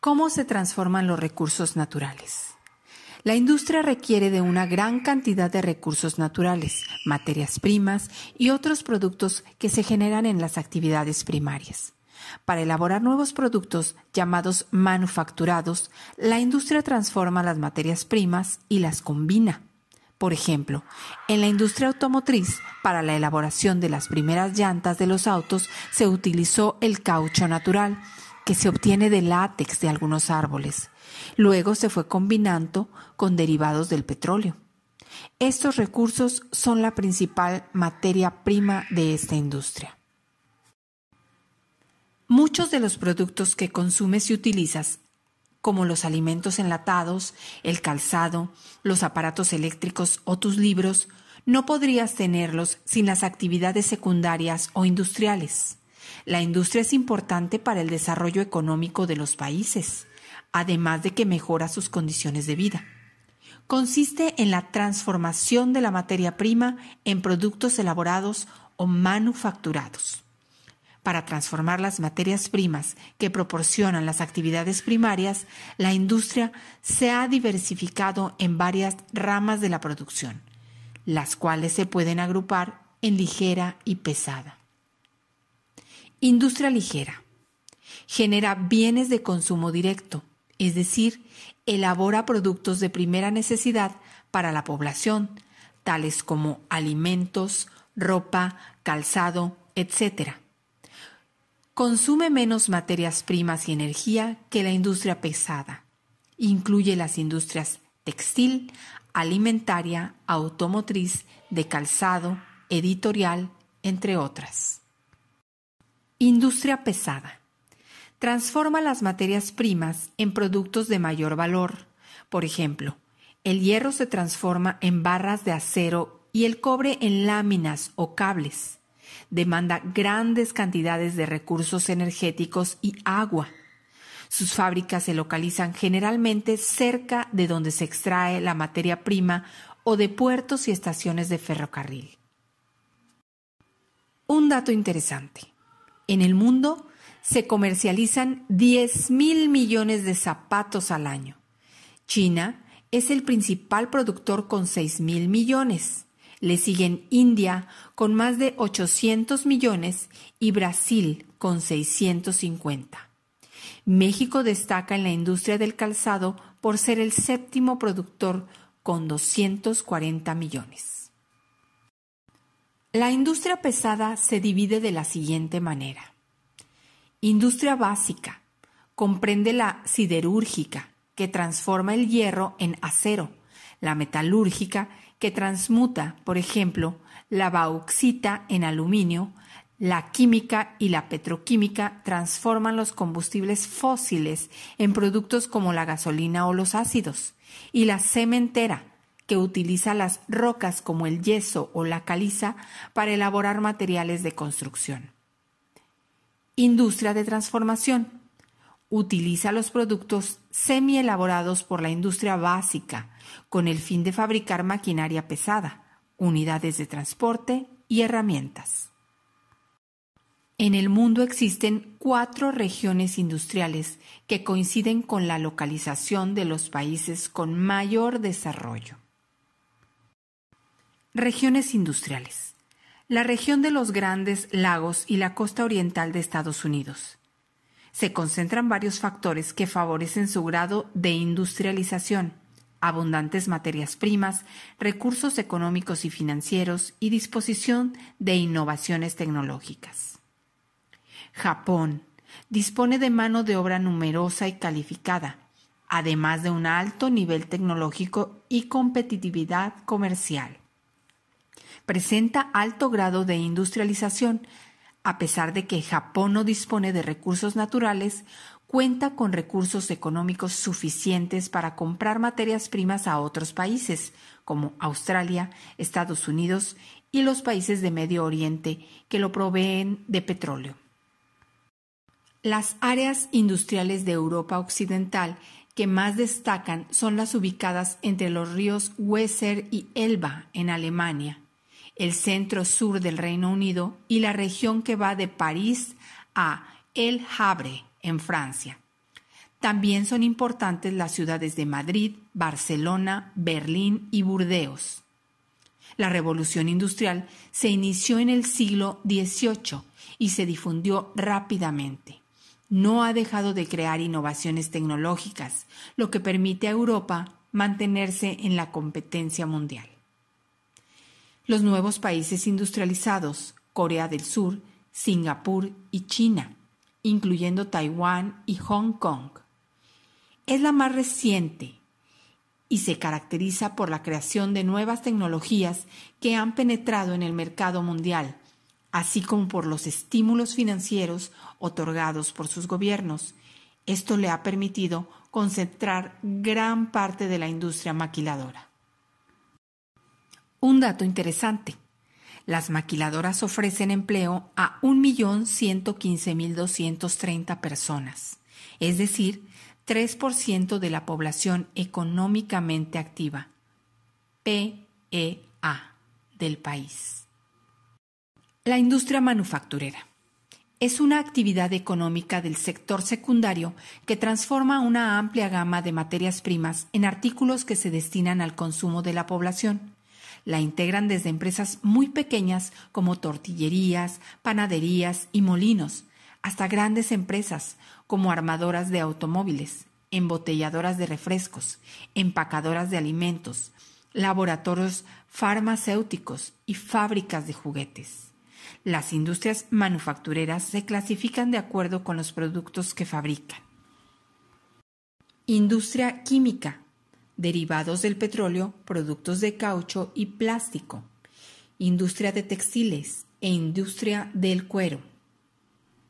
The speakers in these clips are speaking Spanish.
¿Cómo se transforman los recursos naturales? La industria requiere de una gran cantidad de recursos naturales, materias primas y otros productos que se generan en las actividades primarias. Para elaborar nuevos productos llamados manufacturados, la industria transforma las materias primas y las combina. Por ejemplo, en la industria automotriz, para la elaboración de las primeras llantas de los autos se utilizó el caucho natural, que se obtiene del látex de algunos árboles. Luego se fue combinando con derivados del petróleo. Estos recursos son la principal materia prima de esta industria. Muchos de los productos que consumes y utilizas, como los alimentos enlatados, el calzado, los aparatos eléctricos o tus libros, no podrías tenerlos sin las actividades secundarias o industriales. La industria es importante para el desarrollo económico de los países, además de que mejora sus condiciones de vida. Consiste en la transformación de la materia prima en productos elaborados o manufacturados. Para transformar las materias primas que proporcionan las actividades primarias, la industria se ha diversificado en varias ramas de la producción, las cuales se pueden agrupar en ligera y pesada. Industria ligera. Genera bienes de consumo directo, es decir, elabora productos de primera necesidad para la población, tales como alimentos, ropa, calzado, etc. Consume menos materias primas y energía que la industria pesada. Incluye las industrias textil, alimentaria, automotriz, de calzado, editorial, entre otras. Industria pesada. Transforma las materias primas en productos de mayor valor. Por ejemplo, el hierro se transforma en barras de acero y el cobre en láminas o cables. Demanda grandes cantidades de recursos energéticos y agua. Sus fábricas se localizan generalmente cerca de donde se extrae la materia prima o de puertos y estaciones de ferrocarril. Un dato interesante. En el mundo se comercializan 10 mil millones de zapatos al año. China es el principal productor con 6 mil millones. Le siguen India con más de 800 millones y Brasil con 650. México destaca en la industria del calzado por ser el séptimo productor con 240 millones. La industria pesada se divide de la siguiente manera. Industria básica comprende la siderúrgica, que transforma el hierro en acero, la metalúrgica, que transmuta, por ejemplo, la bauxita en aluminio, la química y la petroquímica transforman los combustibles fósiles en productos como la gasolina o los ácidos, y la cementera, que utiliza las rocas como el yeso o la caliza para elaborar materiales de construcción. Industria de transformación. Utiliza los productos semi-elaborados por la industria básica con el fin de fabricar maquinaria pesada, unidades de transporte y herramientas. En el mundo existen cuatro regiones industriales que coinciden con la localización de los países con mayor desarrollo. Regiones industriales. La región de los Grandes Lagos y la costa oriental de Estados Unidos. Se concentran varios factores que favorecen su grado de industrialización, abundantes materias primas, recursos económicos y financieros y disposición de innovaciones tecnológicas. Japón dispone de mano de obra numerosa y calificada, además de un alto nivel tecnológico y competitividad comercial presenta alto grado de industrialización. A pesar de que Japón no dispone de recursos naturales, cuenta con recursos económicos suficientes para comprar materias primas a otros países, como Australia, Estados Unidos y los países de Medio Oriente, que lo proveen de petróleo. Las áreas industriales de Europa Occidental que más destacan son las ubicadas entre los ríos Weser y Elba, en Alemania, el centro sur del Reino Unido y la región que va de París a El Havre, en Francia. También son importantes las ciudades de Madrid, Barcelona, Berlín y Burdeos. La revolución industrial se inició en el siglo XVIII y se difundió rápidamente. No ha dejado de crear innovaciones tecnológicas, lo que permite a Europa mantenerse en la competencia mundial los nuevos países industrializados, Corea del Sur, Singapur y China, incluyendo Taiwán y Hong Kong. Es la más reciente y se caracteriza por la creación de nuevas tecnologías que han penetrado en el mercado mundial, así como por los estímulos financieros otorgados por sus gobiernos. Esto le ha permitido concentrar gran parte de la industria maquiladora. Un dato interesante. Las maquiladoras ofrecen empleo a 1.115.230 personas, es decir, 3% de la población económicamente activa, PEA, del país. La industria manufacturera es una actividad económica del sector secundario que transforma una amplia gama de materias primas en artículos que se destinan al consumo de la población. La integran desde empresas muy pequeñas como tortillerías, panaderías y molinos, hasta grandes empresas como armadoras de automóviles, embotelladoras de refrescos, empacadoras de alimentos, laboratorios farmacéuticos y fábricas de juguetes. Las industrias manufactureras se clasifican de acuerdo con los productos que fabrican. Industria química derivados del petróleo, productos de caucho y plástico, industria de textiles e industria del cuero,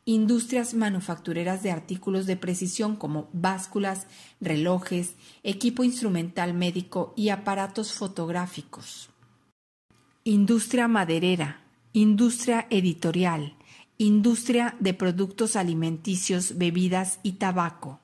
industrias manufactureras de artículos de precisión como básculas, relojes, equipo instrumental médico y aparatos fotográficos, industria maderera, industria editorial, industria de productos alimenticios, bebidas y tabaco